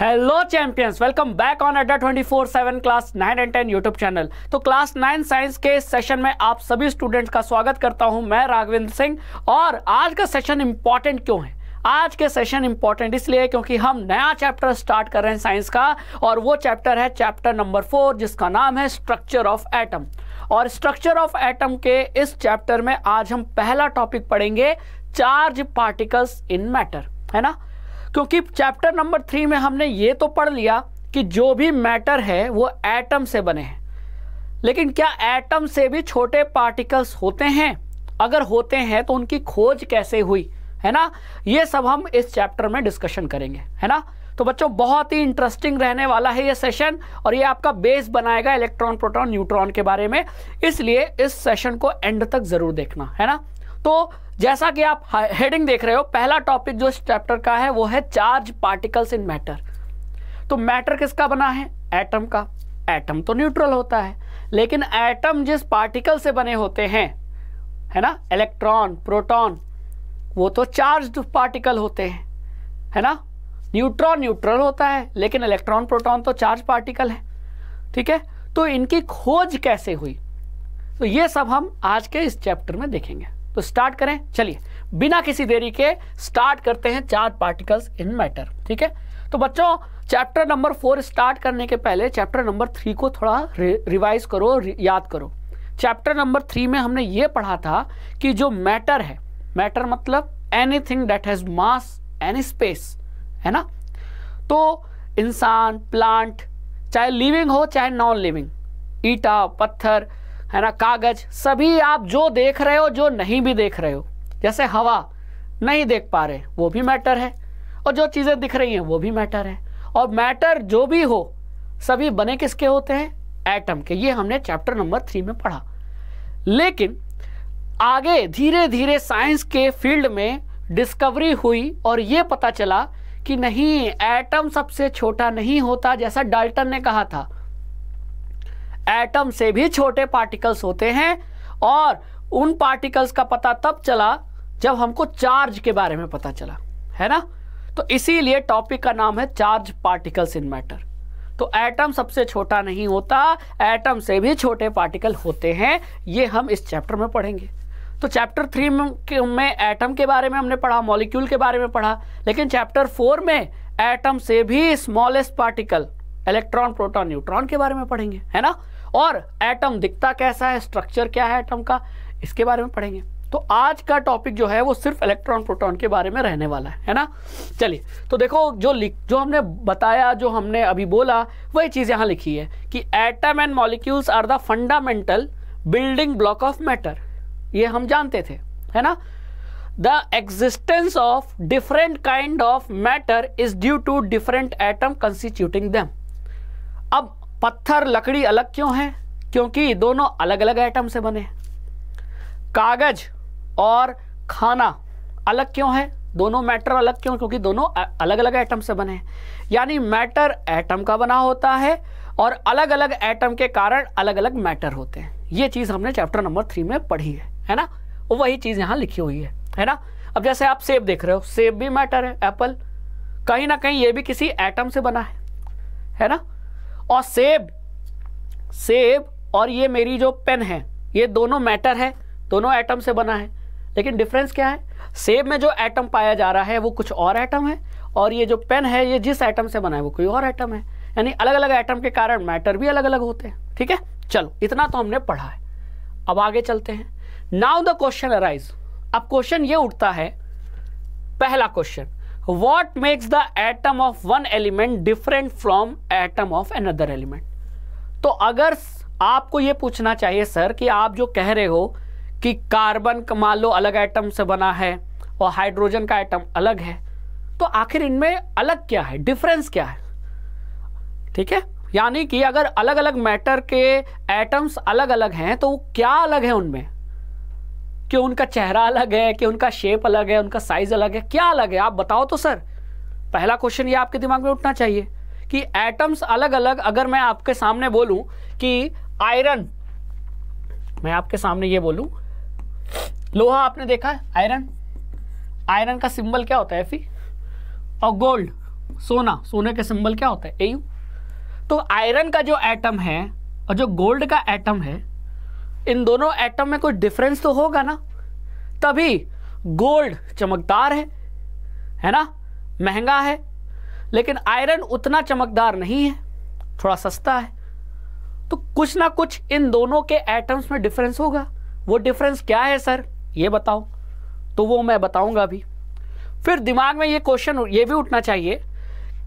hello champions welcome back on Adda 24/7 class 9 and 10 YouTube channel तो class 9 science के session में आप सभी स्टूडेंट्स का स्वागत करता हूं मैं राघवेंद्र सिंह और आज का सेशन इंपॉर्टेंट क्यों है आज के सेशन इंपॉर्टेंट इसलिए क्योंकि हम नया चैप्टर स्टार्ट कर रहे हैं साइंस का और वो चैप्टर है चैप्टर नंबर फोर जिसका नाम है स्ट्रक्चर ऑफ एटम और स्ट्रक्चर ऑफ एटम के इस चैप्टर में आज हम पहला टॉपिक पढ़ेंगे चार्ज पार्टिकल्स इन मैटर है ना क्योंकि चैप्टर नंबर थ्री में हमने ये तो पढ़ लिया कि जो भी मैटर है वो एटम से बने हैं लेकिन क्या एटम से भी छोटे पार्टिकल्स होते हैं अगर होते हैं तो उनकी खोज कैसे हुई है ना ये सब हम इस चैप्टर में डिस्कशन करेंगे है ना तो बच्चों बहुत ही इंटरेस्टिंग रहने वाला है ये सेशन और ये आपका बेस बनाएगा इलेक्ट्रॉन प्रोटॉन न्यूट्रॉन के बारे में इसलिए इस सेशन को एंड तक ज़रूर देखना है ना तो जैसा कि आप हेडिंग देख रहे हो पहला टॉपिक जो इस चैप्टर का है वो है चार्ज पार्टिकल्स इन मैटर तो मैटर किसका बना है एटम का एटम तो न्यूट्रल होता है लेकिन एटम जिस पार्टिकल से बने होते हैं है ना इलेक्ट्रॉन प्रोटॉन वो तो चार्ज पार्टिकल होते हैं है ना न्यूट्रॉन न्यूट्रल होता है लेकिन इलेक्ट्रॉन प्रोटॉन तो चार्ज पार्टिकल है ठीक है तो इनकी खोज कैसे हुई तो ये सब हम आज के इस चैप्टर में देखेंगे तो स्टार्ट करें चलिए बिना किसी देरी के स्टार्ट करते हैं चार पार्टिकल्स इन मैटर ठीक है तो बच्चों चैप्टर नंबर फोर स्टार्ट करने के पहले चैप्टर नंबर थ्री को थोड़ा रिवाइज करो रि, याद करो चैप्टर नंबर थ्री में हमने ये पढ़ा था कि जो मैटर है मैटर मतलब anything that has mass any space है ना तो इंसान प्लांट चाहे लिविंग हो चाहे नॉन लिविंग ईटा पत्थर है ना कागज सभी आप जो देख रहे हो जो नहीं भी देख रहे हो जैसे हवा नहीं देख पा रहे वो भी मैटर है और जो चीज़ें दिख रही हैं वो भी मैटर है और मैटर जो भी हो सभी बने किसके होते हैं एटम के ये हमने चैप्टर नंबर थ्री में पढ़ा लेकिन आगे धीरे धीरे साइंस के फील्ड में डिस्कवरी हुई और ये पता चला कि नहीं एटम सबसे छोटा नहीं होता जैसा डाल्टन ने कहा था एटम से भी छोटे पार्टिकल्स होते हैं और उन पार्टिकल्स का पता तब चला जब हमको चार्ज के बारे में पता चला है ना तो इसीलिए टॉपिक का नाम है चार्ज पार्टिकल्स इन मैटर तो एटम सबसे छोटा नहीं होता एटम से भी छोटे पार्टिकल होते हैं ये हम इस चैप्टर में पढ़ेंगे तो चैप्टर थ्री में एटम के बारे में हमने पढ़ा मॉलिक्यूल के बारे में पढ़ा लेकिन चैप्टर फोर में एटम से भी smallest particle electron proton neutron के बारे में पढ़ेंगे है ना और एटम दिखता कैसा है स्ट्रक्चर क्या है एटम का इसके बारे में पढ़ेंगे तो आज का टॉपिक जो है वो सिर्फ इलेक्ट्रॉन प्रोटॉन के बारे में रहने वाला है है ना चलिए तो देखो जो लिख जो हमने बताया जो हमने अभी बोला वही चीज़ यहाँ लिखी है कि atom and molecules are the fundamental building block of matter ये हम जानते थे है ना the existence of different kind of matter is due to different atom constituting them अब पत्थर लकड़ी अलग क्यों है क्योंकि दोनों अलग अलग एटम से बने कागज और खाना अलग क्यों है दोनों मैटर अलग क्यों क्योंकि दोनों अलग अलग एटम से बने हैं यानी मैटर एटम का बना होता है और अलग अलग एटम के कारण अलग अलग मैटर होते हैं ये चीज़ हमने चैप्टर नंबर थ्री में पढ़ी है है ना वही चीज़ यहाँ लिखी हुई है है ना अब जैसे आप सेब देख रहे हो सेब भी मैटर है एप्पल कहीं ना कहीं ये भी किसी एटम से बना है है ना और सेब सेब और ये मेरी जो पेन है ये दोनों मैटर है दोनों एटम से बना है लेकिन डिफरेंस क्या है सेब में जो एटम पाया जा रहा है वो कुछ और एटम है और ये जो पेन है ये जिस एटम से बना है वो कोई और एटम है यानी अलग अलग एटम के कारण मैटर भी अलग अलग होते हैं ठीक है चलो इतना तो हमने पढ़ा है अब आगे चलते हैं नाउ द क्वेश्चन अराइज अब क्वेश्चन ये उठता है पहला question what makes the atom of one element different from atom of another element तो अगर आपको यह पूछना चाहिए सर कि आप जो कह रहे हो कि कार्बन का मान लो अलग एटम से बना है और हाइड्रोजन का एटम अलग है तो आखिर इनमें अलग क्या है डिफरेंस क्या है ठीक है यानी कि अगर अलग अलग मैटर के एटम्स अलग तो अलग हैं तो क्या अलग है उनमें कि उनका चेहरा अलग है कि उनका शेप अलग है उनका साइज अलग है क्या अलग है आप बताओ तो सर पहला क्वेश्चन ये आपके दिमाग में उठना चाहिए कि एटम्स अलग अलग अगर मैं आपके सामने बोलूं कि आयरन मैं आपके सामने ये बोलूं लोहा आपने देखा है आयरन आयरन का सिंबल क्या होता है फी और गोल्ड सोना सोने के सिंबल क्या होता है एयू तो आयरन का जो एटम है और जो गोल्ड का एटम है इन दोनों एटम में कोई डिफरेंस तो होगा ना तभी गोल्ड चमकदार है है ना महंगा है लेकिन आयरन उतना चमकदार नहीं है थोड़ा सस्ता है तो कुछ ना कुछ इन दोनों के एटम्स में डिफरेंस होगा वो डिफरेंस क्या है सर ये बताओ तो वो मैं बताऊंगा भी फिर दिमाग में ये क्वेश्चन ये भी उठना चाहिए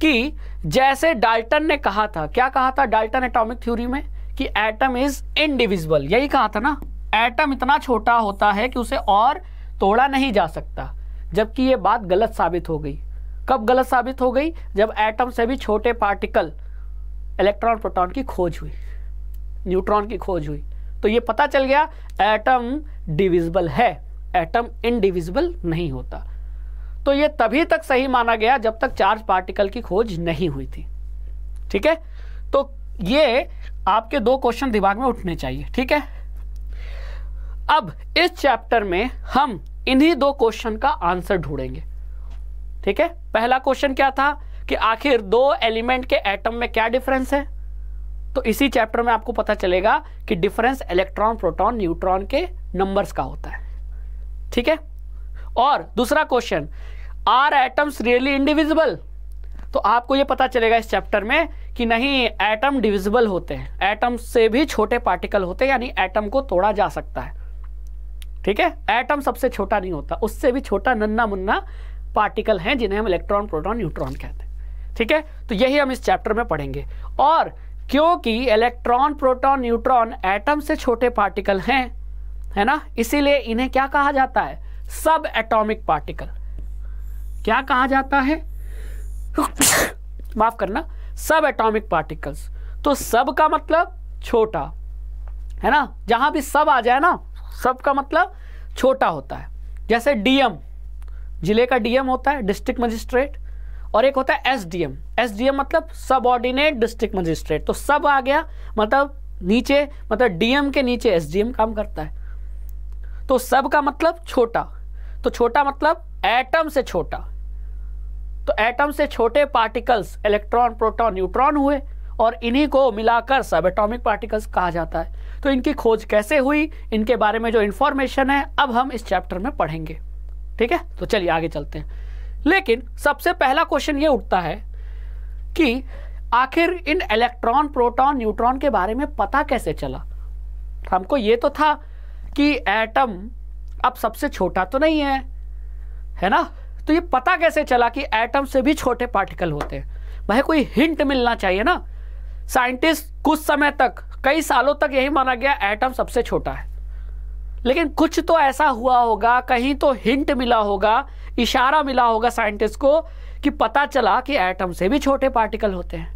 कि जैसे डाल्टन ने कहा था क्या कहा था डाल्टन एटॉमिक थ्योरी में कि एटम इज इनडिविजिबल यही कहा था ना एटम इतना छोटा होता है कि उसे और तोड़ा नहीं जा सकता जबकि ये बात गलत साबित हो गई कब गलत साबित हो गई जब एटम से भी छोटे पार्टिकल इलेक्ट्रॉन प्रोटॉन की खोज हुई न्यूट्रॉन की खोज हुई तो ये पता चल गया एटम डिविजिबल है एटम इनडिविजिबल नहीं होता तो ये तभी तक सही माना गया जब तक चार्ज पार्टिकल की खोज नहीं हुई थी ठीक है तो ये आपके दो क्वेश्चन दिमाग में उठने चाहिए ठीक है अब इस चैप्टर में हम इन्हीं दो क्वेश्चन का आंसर ढूंढेंगे ठीक है पहला क्वेश्चन क्या था कि आखिर दो एलिमेंट के एटम में क्या डिफरेंस है तो इसी चैप्टर में आपको पता चलेगा कि डिफरेंस इलेक्ट्रॉन प्रोटॉन न्यूट्रॉन के नंबर्स का होता है ठीक है और दूसरा question are atoms really indivisible तो आपको ये पता चलेगा इस चैप्टर में कि नहीं एटम डिविजिबल होते हैं एटम से भी छोटे पार्टिकल होते हैं यानी एटम को तोड़ा जा सकता है ठीक है एटम सबसे छोटा नहीं होता उससे भी छोटा नन्ना मुन्ना पार्टिकल हैं जिन्हें हम इलेक्ट्रॉन प्रोटॉन न्यूट्रॉन कहते हैं ठीक है तो यही हम इस चैप्टर में पढ़ेंगे और क्योंकि इलेक्ट्रॉन प्रोटॉन न्यूट्रॉन एटम से छोटे पार्टिकल हैं है ना इसीलिए इन्हें क्या कहा जाता है सब एटॉमिक पार्टिकल क्या कहा जाता है माफ करना सब एटॉमिक पार्टिकल्स तो सब का मतलब छोटा है ना जहां भी सब आ जाए ना सब का मतलब छोटा होता है जैसे डीएम जिले का डीएम होता है डिस्ट्रिक्ट मजिस्ट्रेट और एक होता है एसडीएम एसडीएम मतलब सब ऑर्डिनेट डिस्ट्रिक्ट मजिस्ट्रेट तो सब आ गया मतलब नीचे मतलब डीएम के नीचे एसडीएम काम करता है तो सब का मतलब छोटा तो छोटा मतलब एटम से छोटा तो एटम से छोटे पार्टिकल्स इलेक्ट्रॉन प्रोटॉन न्यूट्रॉन हुए और इन्हीं को मिलाकर सब एटॉमिक पार्टिकल्स कहा जाता है तो इनकी खोज कैसे हुई इनके बारे में जो इन्फॉर्मेशन है अब हम इस चैप्टर में पढ़ेंगे ठीक है तो चलिए आगे चलते हैं लेकिन सबसे पहला क्वेश्चन ये उठता है कि आखिर इन इलेक्ट्रॉन प्रोटॉन न्यूट्रॉन के बारे में पता कैसे चला हमको ये तो था कि एटम अब सबसे छोटा तो नहीं है है ना तो ये पता कैसे चला कि एटम से भी छोटे पार्टिकल होते हैं भाई कोई हिंट मिलना चाहिए ना साइंटिस्ट कुछ समय तक कई सालों तक यही माना गया एटम सबसे छोटा है लेकिन कुछ तो ऐसा हुआ होगा कहीं तो हिंट मिला होगा इशारा मिला होगा साइंटिस्ट को कि पता चला कि एटम से भी छोटे पार्टिकल होते हैं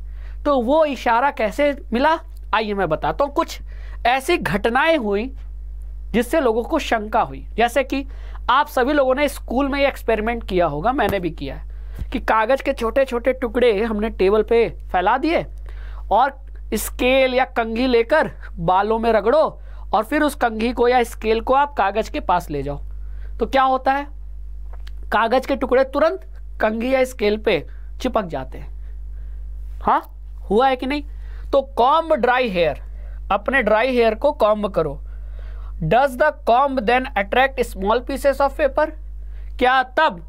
तो वो इशारा कैसे मिला आइए मैं बताता तो हूँ कुछ ऐसी घटनाएं हुई जिससे लोगों को शंका हुई जैसे कि आप सभी लोगों ने स्कूल में ये एक्सपेरिमेंट किया होगा मैंने भी किया है कि कागज़ के छोटे छोटे टुकड़े हमने टेबल पे फैला दिए और स्केल या कंघी लेकर बालों में रगड़ो और फिर उस कंघी को या स्केल को आप कागज़ के पास ले जाओ तो क्या होता है कागज़ के टुकड़े तुरंत कंघी या स्केल पे चिपक जाते हैं हाँ हुआ है कि नहीं तो कॉम्ब ड्राई हेयर अपने ड्राई हेयर को कॉम्ब करो does the comb then attract small pieces of paper क्या तब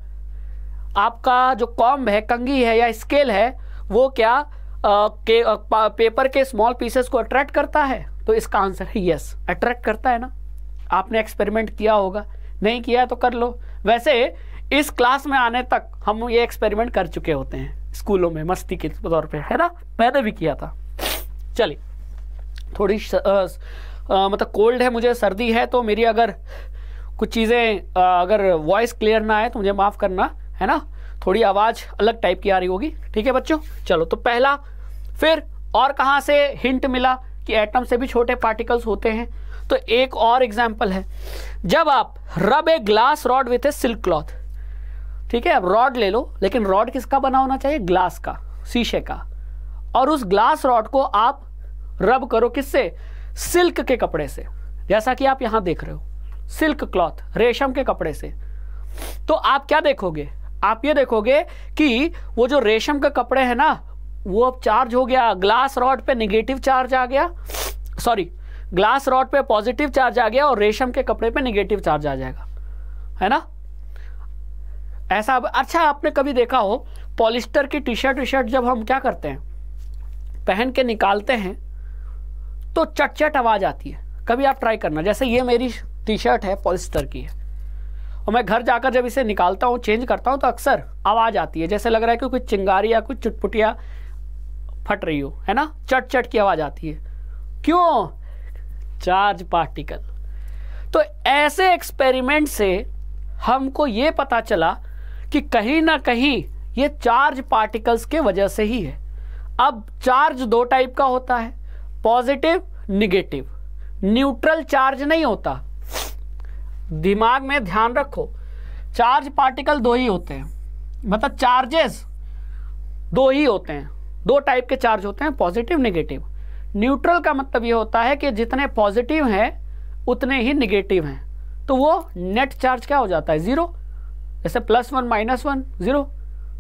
आपका जो कॉम्ब है कंगी है या स्केल है वो क्या आ, के आ, पेपर के स्मॉल पीसेस को अट्रैक्ट करता है तो इसका आंसर है यस अट्रैक्ट करता है ना आपने एक्सपेरिमेंट किया होगा नहीं किया तो कर लो वैसे इस क्लास में आने तक हम ये एक्सपेरिमेंट कर चुके होते हैं स्कूलों में मस्ती के तौर पे है ना मैंने भी किया था चलिए थोड़ी श, आ, मतलब कोल्ड है मुझे सर्दी है तो मेरी अगर कुछ चीज़ें अगर वॉइस क्लियर ना आए तो मुझे माफ़ करना है ना थोड़ी आवाज़ अलग टाइप की आ रही होगी ठीक है बच्चों चलो तो पहला फिर और कहाँ से हिंट मिला कि एटम से भी छोटे पार्टिकल्स होते हैं तो एक और एग्जाम्पल है जब आप rub a glass rod with a silk cloth ठीक है अब रॉड ले लो लेकिन रॉड किसका बना होना चाहिए ग्लास का शीशे का और उस ग्लास रॉड को आप रब करो किससे सिल्क के कपड़े से जैसा कि आप यहां देख रहे हो सिल्क क्लॉथ रेशम के कपड़े से तो आप क्या देखोगे आप ये देखोगे कि वो जो रेशम का कपड़े है ना वो अब चार्ज हो गया ग्लास रॉड पे निगेटिव चार्ज आ गया सॉरी ग्लास रॉड पे पॉजिटिव चार्ज आ गया और रेशम के कपड़े पे निगेटिव चार्ज आ जाएगा है ना ऐसा अच्छा आपने कभी देखा हो पॉलिस्टर की टी शर्ट टी शर्ट जब हम क्या करते हैं पहन के निकालते हैं तो चटचट आवाज़ आती है कभी आप ट्राई करना जैसे ये मेरी टी शर्ट है पॉलिस्टर की है और मैं घर जाकर जब इसे निकालता हूँ चेंज करता हूँ तो अक्सर आवाज़ आती है जैसे लग रहा है कि कोई चिंगारी या कुछ चुटपुटिया फट रही हो है ना चट चट की आवाज़ आती है क्यों चार्ज पार्टिकल तो ऐसे एक्सपेरिमेंट से हमको ये पता चला कि कहीं ना कहीं ये चार्ज पार्टिकल्स के वजह से ही है अब चार्ज दो टाइप का होता है पॉजिटिव निगेटिव न्यूट्रल चार्ज नहीं होता दिमाग में ध्यान रखो चार्ज पार्टिकल दो ही होते हैं मतलब चार्जेस दो ही होते हैं दो टाइप के चार्ज होते हैं पॉजिटिव निगेटिव न्यूट्रल का मतलब ये होता है कि जितने पॉजिटिव हैं उतने ही निगेटिव हैं तो वो नेट चार्ज क्या हो जाता है ज़ीरो जैसे plus one minus one zero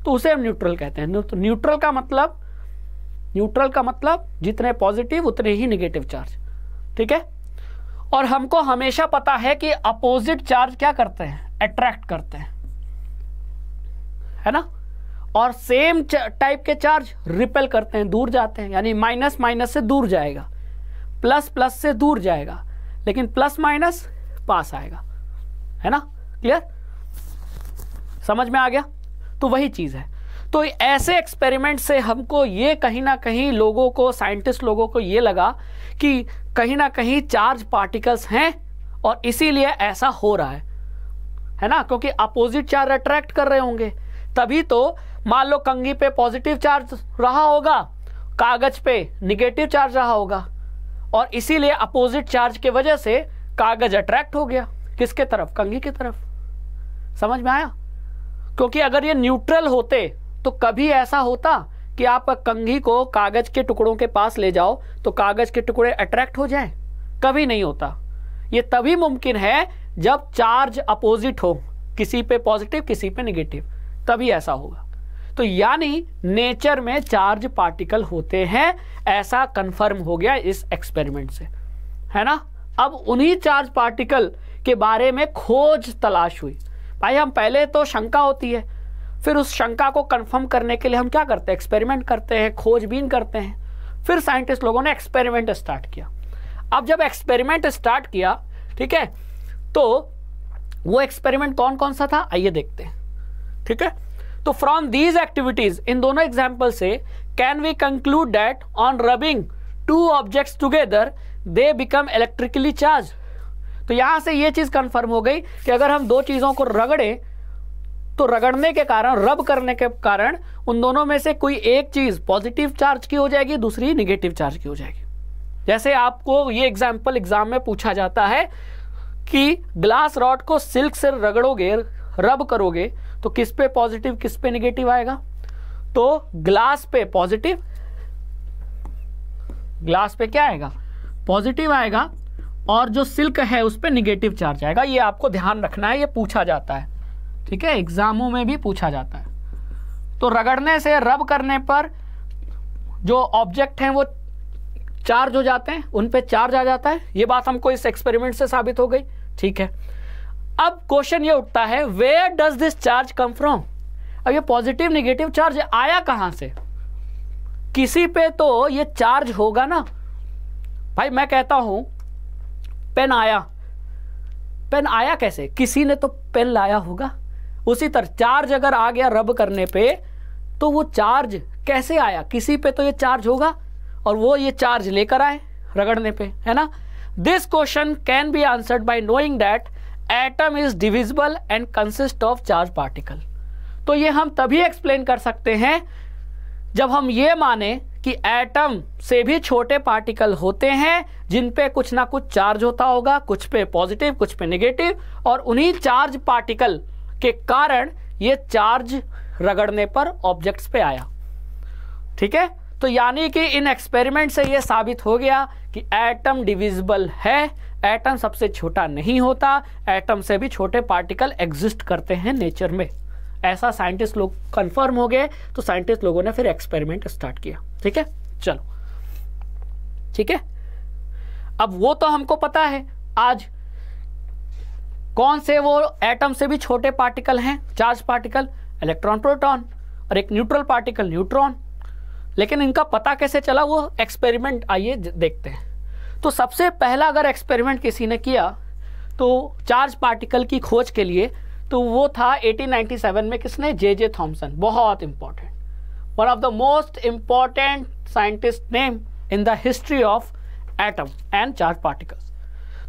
तो उसे हम न्यूट्रल कहते हैं तो न्यूट्रल का मतलब न्यूट्रल का मतलब जितने पॉजिटिव उतने ही निगेटिव चार्ज ठीक है और हमको हमेशा पता है कि अपोजिट चार्ज क्या करते हैं अट्रैक्ट करते हैं है ना और सेम टाइप के चार्ज रिपेल करते हैं दूर जाते हैं यानी माइनस माइनस से दूर जाएगा प्लस प्लस से दूर जाएगा लेकिन प्लस माइनस पास आएगा है ना क्लियर समझ में आ गया तो वही चीज़ है तो ऐसे एक्सपेरिमेंट से हमको ये कहीं ना कहीं लोगों को साइंटिस्ट लोगों को ये लगा कि कहीं ना कहीं चार्ज पार्टिकल्स हैं और इसीलिए ऐसा हो रहा है है ना क्योंकि अपोजिट चार्ज अट्रैक्ट कर रहे होंगे तभी तो मान लो कंगी पे पॉजिटिव चार्ज रहा होगा कागज पे निगेटिव चार्ज रहा होगा और इसीलिए अपोजिट चार्ज के वजह से कागज अट्रैक्ट हो गया किसके तरफ कंगी की तरफ समझ में आया क्योंकि अगर ये न्यूट्रल होते तो कभी ऐसा होता कि आप कंघी को कागज के टुकड़ों के पास ले जाओ तो कागज के टुकड़े अट्रैक्ट हो जाए कभी नहीं होता यह तभी मुमकिन है जब चार्ज अपोजिट हो किसी पे पॉजिटिव किसी पे नेगेटिव तभी ऐसा होगा तो यानी नेचर में चार्ज पार्टिकल होते हैं ऐसा कंफर्म हो गया इस एक्सपेरिमेंट से है ना अब उन्हीं चार्ज पार्टिकल के बारे में खोज तलाश हुई भाई हम पहले तो शंका होती है फिर उस शंका को कंफर्म करने के लिए हम क्या करते हैं एक्सपेरिमेंट करते हैं खोजबीन करते हैं फिर साइंटिस्ट लोगों ने एक्सपेरिमेंट स्टार्ट किया अब जब एक्सपेरिमेंट स्टार्ट किया ठीक है तो वो एक्सपेरिमेंट कौन कौन सा था आइए देखते हैं ठीक है तो फ्रॉम दीज एक्टिविटीज इन दोनों एग्जाम्पल से can we conclude that on rubbing two objects together they become electrically charge तो यहां से ये चीज कंफर्म हो गई कि अगर हम दो चीजों को रगड़ें तो रगड़ने के कारण रब करने के कारण उन दोनों में से कोई एक चीज पॉजिटिव चार्ज की हो जाएगी दूसरी निगेटिव चार्ज की हो जाएगी जैसे आपको ये एग्जाम्पल एग्जाम में पूछा जाता है कि ग्लास रॉड को सिल्क से रगड़ोगे रब करोगे तो किस पे पॉजिटिव किस पे निगेटिव आएगा तो ग्लास पे पॉजिटिव ग्लास पे क्या आएगा पॉजिटिव आएगा और जो सिल्क है उस पर निगेटिव चार्ज आएगा ये आपको ध्यान रखना है ये पूछा जाता है ठीक है एग्जामों में भी पूछा जाता है तो रगड़ने से रब करने पर जो ऑब्जेक्ट हैं वो चार्ज हो जाते हैं उन पे चार्ज आ जाता है ये बात हमको इस एक्सपेरिमेंट से साबित हो गई ठीक है अब क्वेश्चन ये उठता है where does this charge come from अब ये पॉजिटिव निगेटिव चार्ज आया कहाँ से किसी पे तो ये चार्ज होगा ना भाई मैं कहता हूं पेन आया पेन आया कैसे किसी ने तो पेन लाया होगा उसी तरह चार्ज अगर आ गया रब करने पे तो वो चार्ज कैसे आया किसी पे तो ये चार्ज होगा और वो ये चार्ज लेकर आए रगड़ने पे है ना this question can be answered by knowing that atom is divisible and consist of charge particle तो ये हम तभी एक्सप्लेन कर सकते हैं जब हम ये माने कि एटम से भी छोटे पार्टिकल होते हैं जिन पे कुछ ना कुछ चार्ज होता होगा कुछ पे पॉजिटिव कुछ पे नेगेटिव और उन्हीं चार्ज पार्टिकल के कारण ये चार्ज रगड़ने पर ऑब्जेक्ट्स पे आया ठीक है तो यानी कि इन एक्सपेरिमेंट से ये साबित हो गया कि एटम डिविजिबल है एटम सबसे छोटा नहीं होता एटम से भी छोटे पार्टिकल एग्जिस्ट करते हैं नेचर में ऐसा साइंटिस्ट लोग कंफर्म हो गए तो साइंटिस्ट लोगों ने फिर एक्सपेरिमेंट स्टार्ट किया ठीक है चलो ठीक है अब वो तो हमको पता है आज कौन से वो एटम से भी छोटे पार्टिकल हैं चार्ज पार्टिकल इलेक्ट्रॉन प्रोटॉन और एक न्यूट्रल पार्टिकल न्यूट्रॉन लेकिन इनका पता कैसे चला वो एक्सपेरिमेंट आइए देखते हैं तो सबसे पहला अगर एक्सपेरिमेंट किसी ने किया तो चार्ज पार्टिकल की खोज के लिए तो वो था 1897 में किसने जे जे थॉम्सन बहुत important one of the most important scientist name in the history of atom and charge particles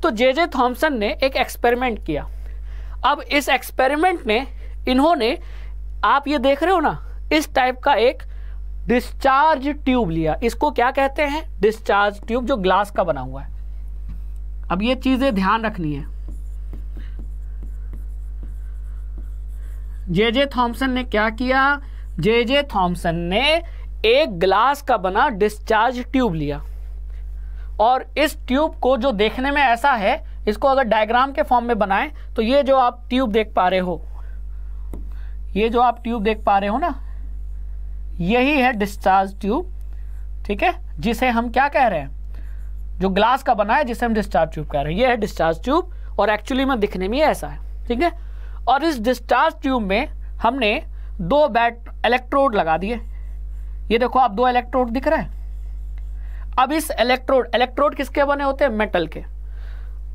तो जे जे थॉम्सन ने एक एक्सपेरिमेंट किया अब इस एक्सपेरिमेंट में इन्होंने आप ये देख रहे हो ना इस टाइप का एक डिस्चार्ज ट्यूब लिया इसको क्या कहते हैं डिस्चार्ज ट्यूब जो ग्लास का बना हुआ है अब ये चीज़ें ध्यान रखनी है जे जे थॉम्सन ने क्या किया जे जे थॉम्सन ने एक ग्लास का बना डिस्चार्ज ट्यूब लिया और इस ट्यूब को जो देखने में ऐसा है इसको अगर डायग्राम के फॉर्म में बनाएं तो ये जो आप ट्यूब देख पा रहे हो ये जो आप ट्यूब देख पा रहे हो ना यही है डिस्चार्ज ट्यूब ठीक है जिसे हम क्या कह रहे हैं जो ग्लास का बना है जिसे हम डिस्चार्ज ट्यूब कह रहे हैं ये है डिस्चार्ज ट्यूब और एक्चुअली में दिखने में ऐसा है ठीक है और इस डिस्चार्ज ट्यूब में हमने दो बैट इलेक्ट्रोड लगा दिए ये देखो आप दो इलेक्ट्रोड दिख रहे हैं अब इस इलेक्ट्रोड इलेक्ट्रोड किसके बने होते हैं मेटल के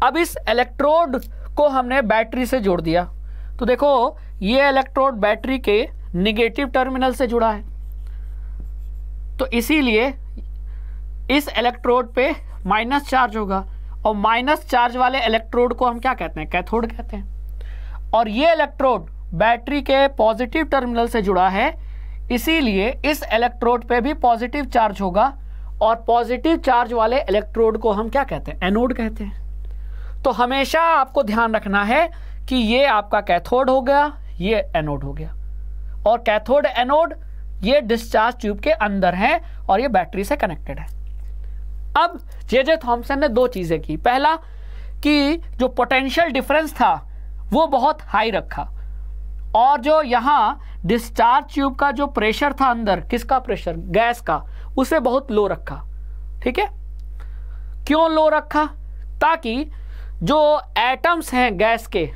अब इस इलेक्ट्रोड को हमने बैटरी से जोड़ दिया तो देखो ये इलेक्ट्रोड बैटरी के निगेटिव टर्मिनल से जुड़ा है तो इसीलिए इस इलेक्ट्रोड पे माइनस चार्ज होगा और माइनस चार्ज वाले इलेक्ट्रोड को हम क्या कहते हैं कैथोड कहते हैं और ये इलेक्ट्रोड बैटरी के पॉजिटिव टर्मिनल से जुड़ा है इसीलिए इस इलेक्ट्रोड पे भी पॉजिटिव चार्ज होगा और पॉजिटिव चार्ज वाले इलेक्ट्रोड को हम क्या कहते हैं एनोड कहते हैं तो हमेशा आपको ध्यान रखना है कि ये आपका कैथोड हो गया ये एनोड हो गया और कैथोड एनोड ये डिस्चार्ज ट्यूब के अंदर है और ये बैटरी से कनेक्टेड है अब जे जे थॉम्सन ने दो चीज़ें की पहला कि जो पोटेंशियल डिफरेंस था वो बहुत हाई रखा और जो यहाँ डिस्चार्ज ट्यूब का जो प्रेशर था अंदर किसका प्रेशर गैस का उसे बहुत लो रखा ठीक है क्यों लो रखा ताकि जो एटम्स हैं गैस के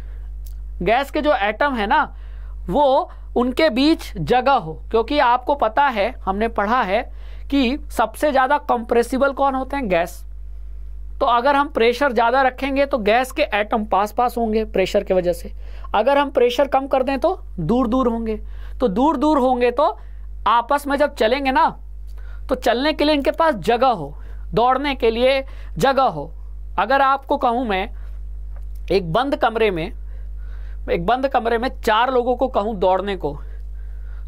गैस के जो एटम है ना वो उनके बीच जगह हो क्योंकि आपको पता है हमने पढ़ा है कि सबसे ज़्यादा कंप्रेसिबल कौन होते हैं गैस तो अगर हम प्रेशर ज़्यादा रखेंगे तो गैस के एटम पास पास होंगे प्रेशर की वजह से अगर हम प्रेशर कम कर दें तो दूर दूर होंगे तो दूर दूर होंगे तो आपस में जब चलेंगे ना तो चलने के लिए इनके पास जगह हो दौड़ने के लिए जगह हो अगर आपको कहूँ मैं एक बंद कमरे में एक बंद कमरे में चार लोगों को कहूँ दौड़ने को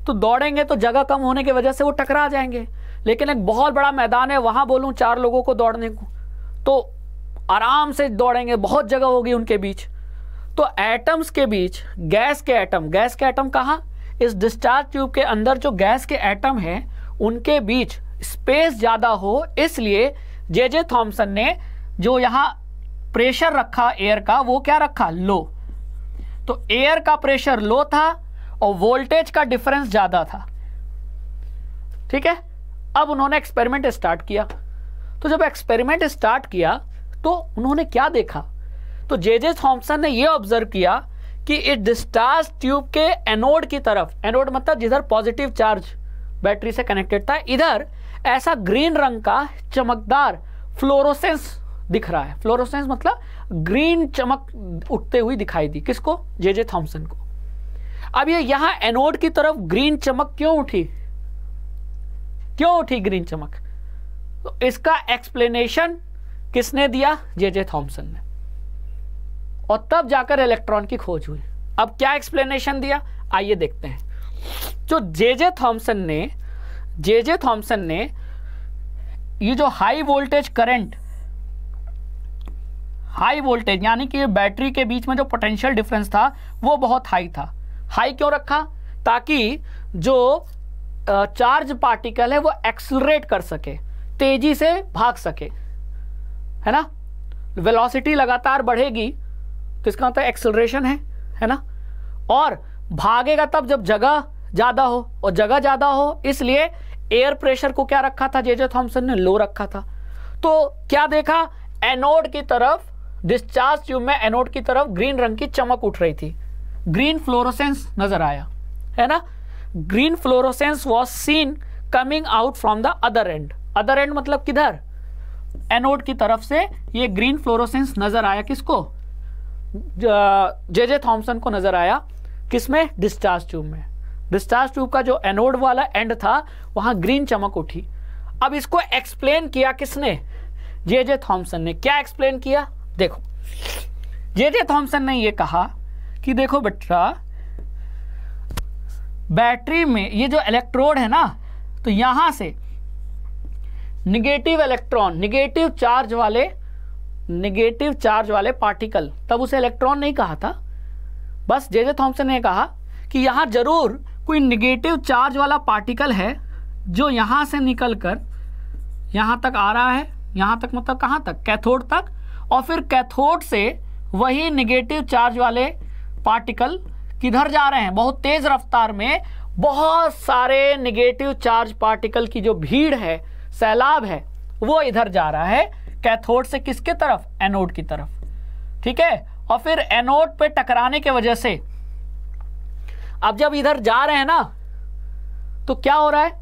तो दौड़ेंगे तो जगह कम होने की वजह से वो टकरा जाएंगे लेकिन एक बहुत बड़ा मैदान है वहाँ बोलूँ चार लोगों को दौड़ने को तो आराम से दौड़ेंगे बहुत जगह होगी उनके बीच तो एटम्स के बीच गैस के एटम गैस के एटम कहाँ इस डिस्चार्ज ट्यूब के अंदर जो गैस के एटम हैं उनके बीच स्पेस ज़्यादा हो इसलिए जे जे थॉम्सन ने जो यहाँ प्रेशर रखा एयर का वो क्या रखा लो तो एयर का प्रेशर लो था और वोल्टेज का डिफरेंस ज़्यादा था ठीक है अब उन्होंने एक्सपेरिमेंट स्टार्ट किया तो जब एक्सपेरिमेंट स्टार्ट किया तो उन्होंने क्या देखा तो जे जे थॉम्सन ने यह ऑब्जर्व किया कि इस डिस्चार्ज ट्यूब के एनोड की तरफ एनोड मतलब जिधर पॉजिटिव चार्ज बैटरी से कनेक्टेड था इधर ऐसा ग्रीन रंग का चमकदार फ्लोरोसेंस दिख रहा है फ्लोरोसेंस मतलब ग्रीन चमक उठते हुए दिखाई दी किसको जे जे थॉम्सन को अब ये यहां एनोड की तरफ ग्रीन चमक क्यों उठी क्यों उठी ग्रीन चमक तो इसका एक्सप्लेनेशन किसने दिया जे जे थॉम्सन ने और तब जाकर इलेक्ट्रॉन की खोज हुई अब क्या एक्सप्लेनेशन दिया आइए देखते हैं जो जे जे थॉम्सन ने जे जे थॉम्सन ने ये जो high voltage current high voltage यानी कि बैटरी के बीच में जो पोटेंशियल डिफरेंस था वो बहुत हाई था हाई क्यों रखा ताकि जो चार्ज पार्टिकल है वो एक्सलरेट कर सके तेजी से भाग सके है ना वेलोसिटी लगातार बढ़ेगी तो इसका मतलब एक्सलरेशन है है ना और भागेगा तब जब जगह ज़्यादा हो और जगह ज़्यादा हो इसलिए एयर प्रेशर को क्या रखा था जेजे थॉम्सन ने लो रखा था तो क्या देखा एनोड की तरफ डिस्चार्ज ट्यूब में एनोड की तरफ ग्रीन रंग की चमक उठ रही थी ग्रीन फ्लोरोसेंस नजर आया है ना green fluorescence was seen coming out from the other end other end मतलब किधर एनोड की तरफ से ये ग्रीन फ्लोरोसेंस नजर आया किसको जे जे थॉम्सन को नजर आया किसमें डिस्चार्ज ट्यूब में डिस्चार्ज ट्यूब का जो एनोड वाला एंड था वहां ग्रीन चमक उठी अब इसको एक्सप्लेन किया किसने जे जे थॉम्सन ने क्या एक्सप्लेन किया देखो जे जे थॉम्सन ने यह कहा कि देखो बेटा बैटरी में ये जो इलेक्ट्रोड है ना तो यहां से निगेटिव इलेक्ट्रॉन निगेटिव चार्ज वाले निगेटिव चार्ज वाले पार्टिकल तब उसे इलेक्ट्रॉन नहीं कहा था बस जे जे थॉम्सन ने कहा कि यहां जरूर कोई निगेटिव चार्ज वाला पार्टिकल है जो यहाँ से निकल कर यहाँ तक आ रहा है यहाँ तक मतलब कहाँ तक कैथोड तक और फिर कैथोड से वही निगेटिव चार्ज वाले पार्टिकल किधर जा रहे हैं बहुत तेज़ रफ्तार में बहुत सारे निगेटिव चार्ज पार्टिकल की जो भीड़ है सैलाब है वो इधर जा रहा है कैथोड से किसके तरफ एनोड की तरफ ठीक है और फिर एनोड पे टकराने के वजह से अब जब इधर जा रहे हैं ना तो क्या हो रहा है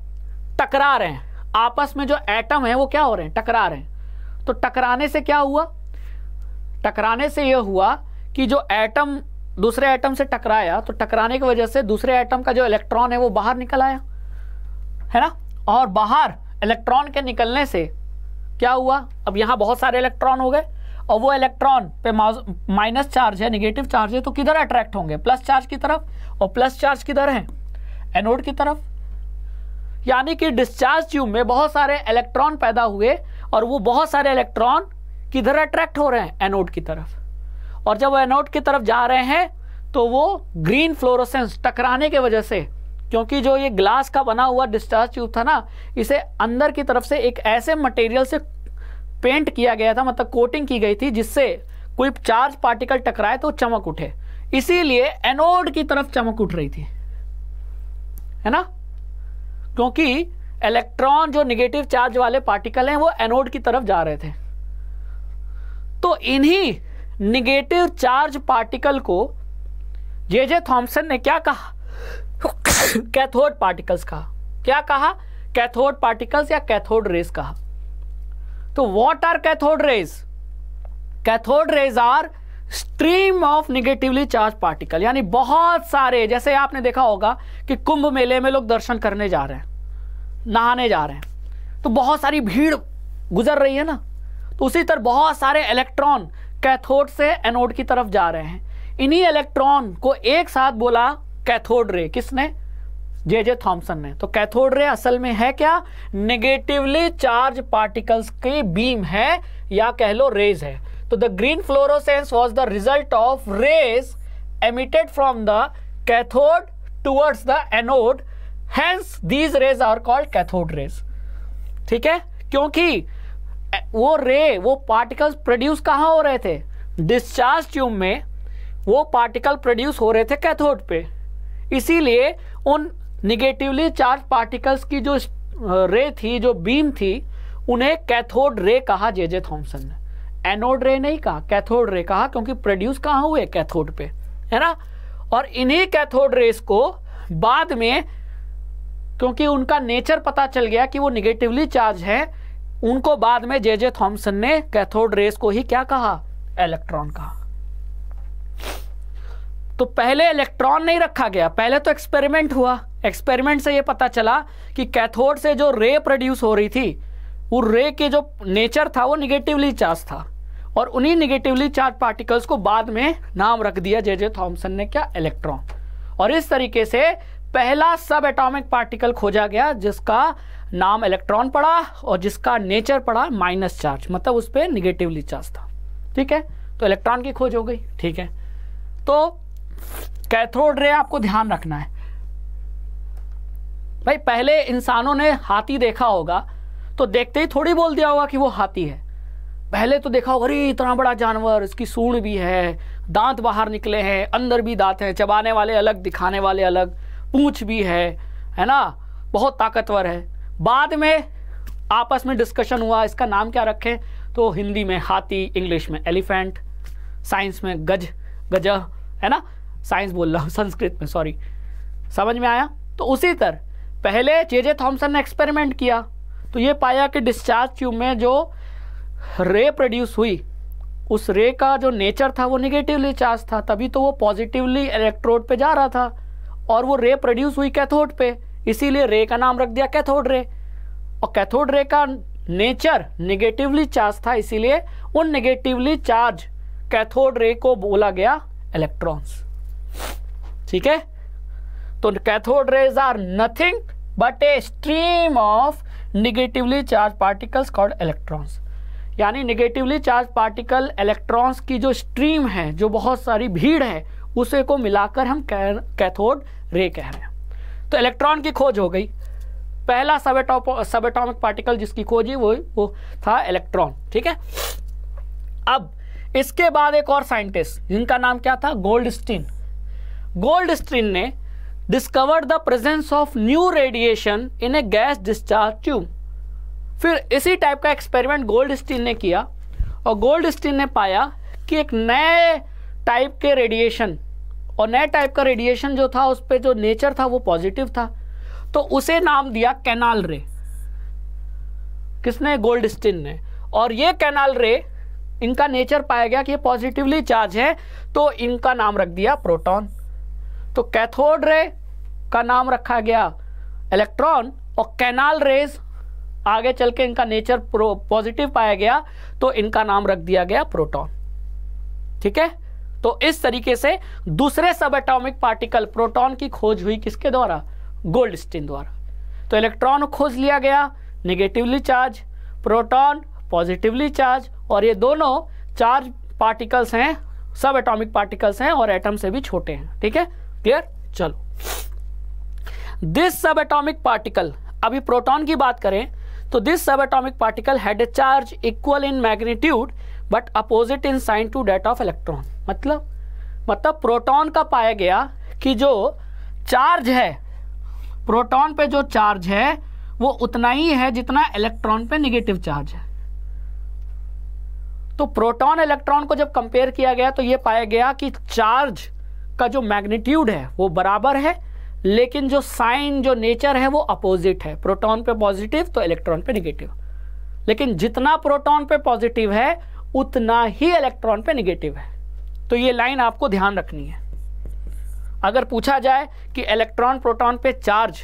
टकरा रहे हैं आपस में जो एटम है वो क्या हो रहे हैं टकरा रहे हैं तो टकराने से क्या हुआ टकराने से यह हुआ कि जो एटम दूसरे एटम से टकराया तो टकराने की वजह से दूसरे एटम का जो इलेक्ट्रॉन है वो बाहर निकल आया है ना और बाहर इलेक्ट्रॉन के निकलने से क्या हुआ अब यहां बहुत सारे इलेक्ट्रॉन हो गए और वो इलेक्ट्रॉन पे माइनस चार्ज है निगेटिव चार्ज है तो किधर अट्रैक्ट होंगे प्लस चार्ज की तरफ और प्लस चार्ज किधर है एनोड की तरफ यानी कि डिस्चार्ज ट्यूब में बहुत सारे इलेक्ट्रॉन पैदा हुए और वो बहुत सारे इलेक्ट्रॉन किधर अट्रैक्ट हो रहे हैं एनोड की तरफ और जब वो एनोड की तरफ जा रहे हैं तो वो ग्रीन फ्लोरोसेंस टकराने की वजह से क्योंकि जो ये ग्लास का बना हुआ डिस्चार्ज ट्यूब था ना इसे अंदर की तरफ से एक ऐसे मटेरियल से पेंट किया गया था मतलब कोटिंग की गई थी जिससे कोई चार्ज पार्टिकल टकराए तो चमक उठे इसीलिए एनोड की तरफ चमक उठ रही थी है ना क्योंकि इलेक्ट्रॉन जो निगेटिव चार्ज वाले पार्टिकल हैं वो एनोड की तरफ जा रहे थे तो इन्हीं निगेटिव चार्ज पार्टिकल को जे जे थॉम्सन ने क्या कहा कैथोड पार्टिकल्स कहा क्या कहा कैथोड पार्टिकल्स या कैथोड रेज कहा तो what are cathode rays cathode rays are stream of negatively charge particle यानी बहुत सारे जैसे आपने देखा होगा कि कुंभ मेले में लोग दर्शन करने जा रहे हैं नहाने जा रहे हैं तो बहुत सारी भीड़ गुजर रही है ना तो उसी तरह बहुत सारे इलेक्ट्रॉन कैथोड से एनोड की तरफ जा रहे हैं इन्हीं इलेक्ट्रॉन को एक साथ बोला कैथोड रे किसने जे जे थॉम्सन ने तो कैथोड रे असल में है क्या नेगेटिवली चार्ज पार्टिकल्स के बीम है या कह लो रेज है तो the green fluorescence was the result of rays emitted from the cathode towards the anode hence these rays are called cathode rays ठीक है क्योंकि वो रे वो पार्टिकल्स प्रोड्यूस कहाँ हो रहे थे डिस्चार्ज ट्यूब में वो पार्टिकल प्रोड्यूस हो रहे थे कैथोड पे इसीलिए उन निगेटिवली चार्ज पार्टिकल्स की जो रे थी जो बीम थी उन्हें कैथोड रे कहा जे जे थॉम्सन ने एनोड रे नहीं कहा कैथोड रे कहा क्योंकि प्रोड्यूस कहाँ हुए कैथोड पे है ना और इन्हीं कैथोड रेस को बाद में क्योंकि उनका नेचर पता चल गया कि वो निगेटिवली चार्ज है उनको बाद में जे जे थॉम्सन ने कैथोड रेस को ही क्या कहा इलेक्ट्रॉन कहा तो पहले इलेक्ट्रॉन नहीं रखा गया पहले तो एक्सपेरिमेंट हुआ एक्सपेरिमेंट से ये पता चला कि कैथोड से जो रे प्रोड्यूस हो रही थी वो रे के जो नेचर था वो निगेटिवली चार्ज था और उन्हीं निगेटिवली चार्ज पार्टिकल्स को बाद में नाम रख दिया जे जे थॉम्सन ने क्या इलेक्ट्रॉन और इस तरीके से पहला सब एटॉमिक पार्टिकल खोजा गया जिसका नाम इलेक्ट्रॉन पड़ा और जिसका नेचर पड़ा माइनस चार्ज मतलब उस पर निगेटिवली चार्ज था ठीक है तो इलेक्ट्रॉन की खोज हो गई ठीक है तो कैथोड रे आपको ध्यान रखना है भाई पहले इंसानों ने हाथी देखा होगा तो देखते ही थोड़ी बोल दिया होगा कि वो हाथी है पहले तो देखा होगा अरे इतना बड़ा जानवर इसकी सूढ़ भी है दांत बाहर निकले हैं अंदर भी दांत हैं चबाने वाले अलग दिखाने वाले अलग पूँछ भी है है ना बहुत ताकतवर है बाद में आपस में डिस्कशन हुआ इसका नाम क्या रखें तो हिंदी में हाथी इंग्लिश में एलिफेंट साइंस में गज गज है ना साइंस बोल रहा हूँ संस्कृत में सॉरी समझ में आया तो उसी तरह पहले जे जे थॉम्सन ने एक्सपेरिमेंट किया तो ये पाया कि डिस्चार्ज ट्यूब में जो रे प्रोड्यूस हुई उस रे का जो नेचर था वो निगेटिवली चार्ज था तभी तो वो पॉजिटिवली इलेक्ट्रोड पे जा रहा था और वो रे प्रोड्यूस हुई कैथोड पे इसीलिए रे का नाम रख दिया कैथोड रे और कैथोड रे का नेचर निगेटिवली चार्ज था इसीलिए उन निगेटिवली चार्ज कैथोड रे को बोला गया इलेक्ट्रॉन्स ठीक है तो cathode rays are nothing but a stream of negatively charge particles called electrons यानी निगेटिवली चार्ज पार्टिकल इलेक्ट्रॉन्स की जो स्ट्रीम है जो बहुत सारी भीड़ है उसे को मिलाकर हम कैथोड रे कह रहे हैं तो इलेक्ट्रॉन की खोज हो गई पहला सब सबेटॉमिक पार्टिकल जिसकी खोज है वो वो था इलेक्ट्रॉन ठीक है अब इसके बाद एक और साइंटिस्ट जिनका नाम क्या था गोल्ड स्टीन गोल्ड स्टीन ने discovered the presence of new radiation in a gas discharge tube फिर इसी टाइप का एक्सपेरिमेंट गोल्ड स्टील ने किया और गोल्ड स्टील ने पाया कि एक नए टाइप के रेडिएशन और नए टाइप का रेडिएशन जो था उस पर जो नेचर था वो पॉजिटिव था तो उसे नाम दिया कैनाल रे किसने गोल्ड स्टीन ने और ये कैनाल रे इनका नेचर पाया गया कि ये पॉजिटिवली चार्ज है तो इनका नाम रख दिया प्रोटॉन तो कैथोड रे का नाम रखा गया इलेक्ट्रॉन और कैनाल रेज आगे चल के इनका नेचर पॉजिटिव पाया गया तो इनका नाम रख दिया गया प्रोटॉन ठीक है तो इस तरीके से दूसरे सब एटॉमिक पार्टिकल प्रोटॉन की खोज हुई किसके द्वारा गोल्डस्टीन द्वारा तो इलेक्ट्रॉन खोज लिया गया negatively charge proton positively charge और ये दोनों चार्ज पार्टिकल्स हैं सब एटॉमिक पार्टिकल्स हैं और एटम से भी छोटे हैं ठीक है क्लियर चलो दिस सब एटॉमिक पार्टिकल अभी प्रोटॉन की बात करें तो this subatomic particle had a charge equal in magnitude but opposite in sign to that of electron मतलब मतलब प्रोटॉन का पाया गया कि जो चार्ज है प्रोटॉन पे जो चार्ज है वो उतना ही है जितना इलेक्ट्रॉन पे निगेटिव चार्ज है तो प्रोटॉन इलेक्ट्रॉन को जब कंपेयर किया गया तो ये पाया गया कि चार्ज का जो मैग्नीट्यूड है वो बराबर है लेकिन जो साइन जो नेचर है वो अपोजिट है प्रोटॉन पे पॉजिटिव तो इलेक्ट्रॉन पे निगेटिव लेकिन जितना प्रोटॉन पे पॉजिटिव है उतना ही इलेक्ट्रॉन पे निगेटिव है तो ये लाइन आपको ध्यान रखनी है अगर पूछा जाए कि इलेक्ट्रॉन प्रोटॉन पे चार्ज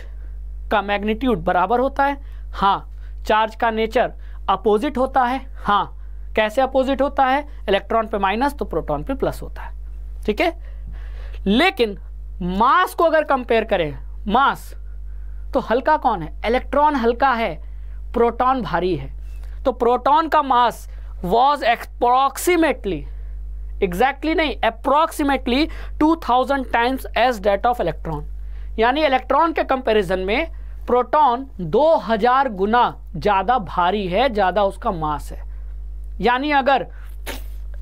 का मैग्नीट्यूड बराबर होता है हाँ चार्ज का नेचर अपोजिट होता है हाँ कैसे अपोजिट होता है इलेक्ट्रॉन पे माइनस तो प्रोटॉन पे प्लस होता है ठीक है लेकिन मास को अगर कंपेयर करें मास तो हल्का कौन है इलेक्ट्रॉन हल्का है प्रोटॉन भारी है तो प्रोटॉन का मास वॉज अप्रॉक्सीमेटली एग्जैक्टली नहीं approximately 2000 times as that of electron यानी इलेक्ट्रॉन के कंपैरिजन में प्रोटॉन 2000 गुना ज़्यादा भारी है ज़्यादा उसका मास है यानी अगर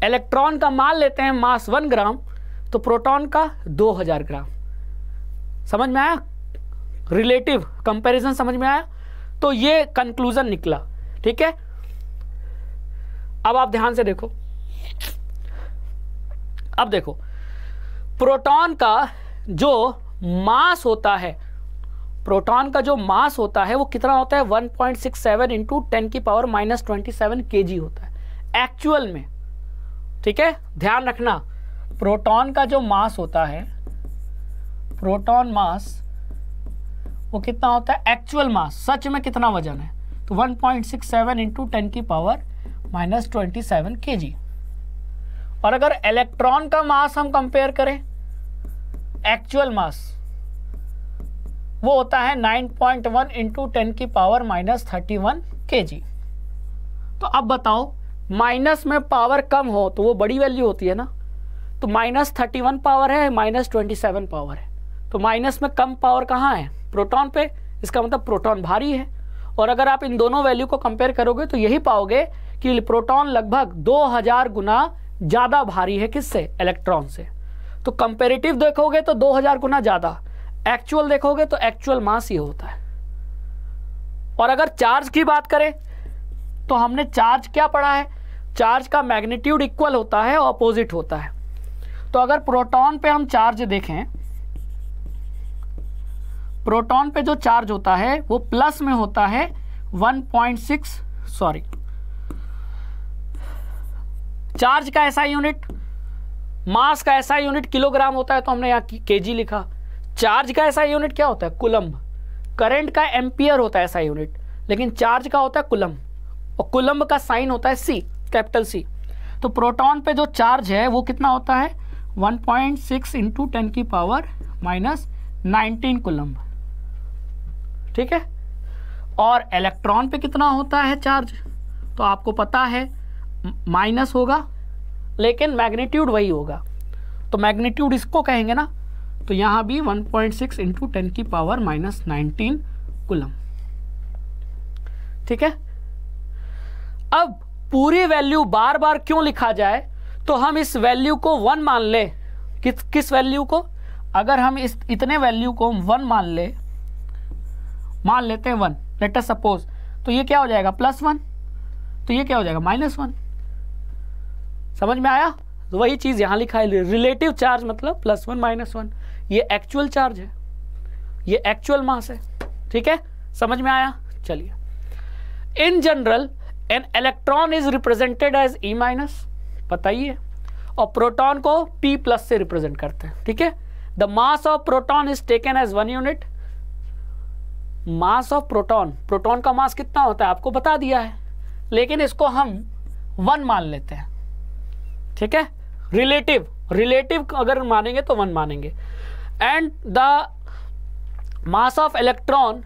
इलेक्ट्रॉन का मान लेते हैं मास वन ग्राम तो प्रोटॉन का 2000 ग्राम समझ में आया रिलेटिव कंपैरिजन समझ में आया तो ये कंक्लूजन निकला ठीक है अब आप ध्यान से देखो अब देखो प्रोटॉन का जो मास होता है प्रोटॉन का जो मास होता है वो कितना होता है 1.67 point six seven into ten की power minus twenty seven K G होता है एक्चुअल में ठीक है ध्यान रखना प्रोटॉन का जो मास होता है प्रोटॉन मास वो कितना होता है एक्चुअल मास सच में कितना वजन है तो 1.67 point six seven into ten की power minus twenty seven K G और अगर इलेक्ट्रॉन का मास हम कंपेयर करें एक्चुअल मास वो होता है 9.1 पॉइंट वन इंटू टेन की power minus thirty one K G तो अब बताओ माइनस में पावर कम हो तो वो बड़ी वैल्यू होती है ना तो माइनस थर्टी वन पावर है माइनस ट्वेंटी सेवन पावर है तो माइनस में कम पावर कहाँ है प्रोटॉन पे इसका मतलब प्रोटॉन भारी है और अगर आप इन दोनों वैल्यू को कंपेयर करोगे तो यही पाओगे कि प्रोटॉन लगभग दो हजार गुना ज़्यादा भारी है किससे इलेक्ट्रॉन से तो कंपेरेटिव देखोगे तो हजार गुना ज़्यादा एक्चुअल देखोगे तो एक्चुअल मास ये होता है और अगर चार्ज की बात करें तो हमने चार्ज क्या पढ़ा है चार्ज का मैग्नीट्यूड इक्वल होता है ऑपोजिट होता है तो अगर प्रोटॉन पे हम चार्ज देखें प्रोटॉन पे जो चार्ज होता है वो प्लस में होता है 1.6 सॉरी चार्ज का ऐसा यूनिट मास का ऐसा यूनिट किलोग्राम होता है तो हमने के केजी लिखा चार्ज का ऐसा यूनिट क्या होता है कुलम करंट का एम्पियर होता है ऐसा यूनिट लेकिन चार्ज का होता है कुलम और कुलम का साइन होता है सी कैपिटल सी तो प्रोटॉन पे जो चार्ज है वो कितना होता है one point six into ten की पावर माइनस नाइनटीन कुलम ठीक है और इलेक्ट्रॉन पे कितना होता है चार्ज तो आपको पता है माइनस होगा लेकिन मैग्नीट्यूड वही होगा तो मैग्नीट्यूड इसको कहेंगे ना तो यहाँ भी 1.6 पॉइंट सिक्स इंटू टेन की पावर माइनस नाइनटीन कुलम ठीक है अब पूरी वैल्यू बार बार क्यों लिखा जाए तो हम इस वैल्यू को वन मान ले किस किस वैल्यू को अगर हम इस इतने वैल्यू को वन मान ले मान लेते हैं वन लेट अस सपोज तो ये क्या हो जाएगा प्लस वन तो ये क्या हो जाएगा माइनस वन समझ में आया तो वही चीज़ यहां लिखा है रिलेटिव चार्ज मतलब प्लस वन माइनस वन ये एक्चुअल चार्ज है ये एक्चुअल मास है ठीक है समझ में आया चलिए in general an electron is represented as E minus पता ही है और प्रोटॉन को P प्लस से रिप्रेजेंट करते हैं ठीक है the mass of proton is taken as one unit mass of proton proton का मास कितना होता है आपको बता दिया है लेकिन इसको हम वन मान लेते हैं ठीक है रिलेटिव रिलेटिव अगर मानेंगे तो वन मानेंगे and the mass of electron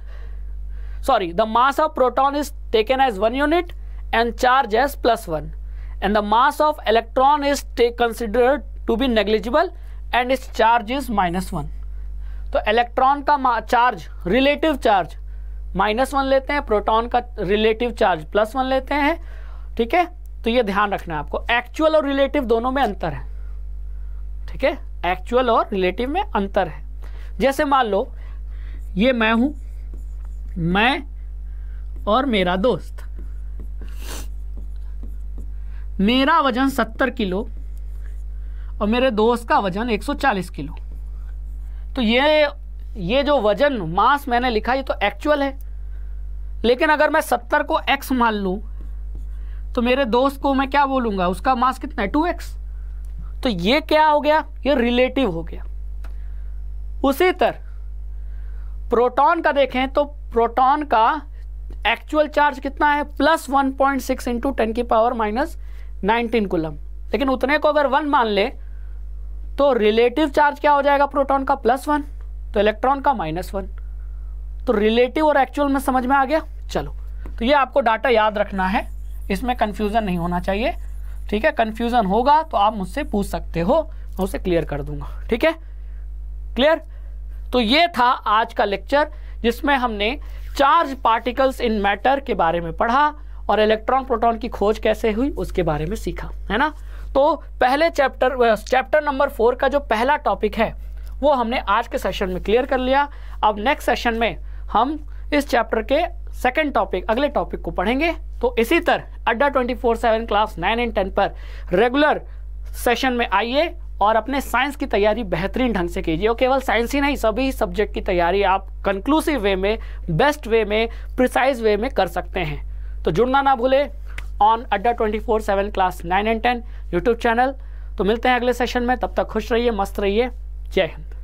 sorry the mass of proton is taken as one unit and charge as plus one and the mass of electron is considered to be negligible and its charge is minus one तो electron का charge relative charge minus one लेते हैं proton का relative charge plus one लेते हैं ठीक है तो ये ध्यान रखना है आपको एक्चुअल और रिलेटिव दोनों में अंतर है ठीक है एक्चुअल और रिलेटिव में अंतर है जैसे मान लो ये मैं हूं मैं और मेरा दोस्त मेरा वजन सत्तर किलो और मेरे दोस्त का वजन एक सौ चालीस किलो तो ये ये जो वजन मास मैंने लिखा ये तो एक्चुअल है लेकिन अगर मैं सत्तर को एक्स मान लूँ तो मेरे दोस्त को मैं क्या बोलूँगा उसका मास कितना है टू एक्स तो ये क्या हो गया ये रिलेटिव हो गया उसी तरह प्रोटॉन का देखें तो प्रोटॉन का एक्चुअल चार्ज कितना है plus one point six into ten की पावर माइनस 19 कुलम लेकिन उतने को अगर वन मान ले तो रिलेटिव चार्ज क्या हो जाएगा प्रोटॉन का प्लस वन तो इलेक्ट्रॉन का माइनस वन तो रिलेटिव और एक्चुअल में समझ में आ गया चलो तो ये आपको डाटा याद रखना है इसमें कन्फ्यूज़न नहीं होना चाहिए ठीक है कन्फ्यूज़न होगा तो आप मुझसे पूछ सकते हो मैं उसे क्लियर कर दूंगा ठीक है क्लियर तो ये था आज का लेक्चर जिसमें हमने चार्ज पार्टिकल्स इन मैटर के बारे में पढ़ा और इलेक्ट्रॉन प्रोटॉन की खोज कैसे हुई उसके बारे में सीखा है ना तो पहले चैप्टर चैप्टर नंबर फोर का जो पहला टॉपिक है वो हमने आज के सेशन में क्लियर कर लिया अब नेक्स्ट सेशन में हम इस चैप्टर के सेकेंड टॉपिक अगले टॉपिक को पढ़ेंगे तो इसी तरह Adda twenty four seven class nine and ten पर रेगुलर सेशन में आइए और अपने साइंस की तैयारी बेहतरीन ढंग से कीजिए और केवल साइंस ही नहीं सभी सब्जेक्ट की तैयारी आप कंक्लूसिव वे में बेस्ट वे में प्रिसाइज वे में कर सकते हैं तो जुड़ना ना भूले on Adda twenty four seven class nine and ten YouTube channel तो मिलते हैं अगले सेशन में तब तक खुश रहिए मस्त रहिए जय हिंद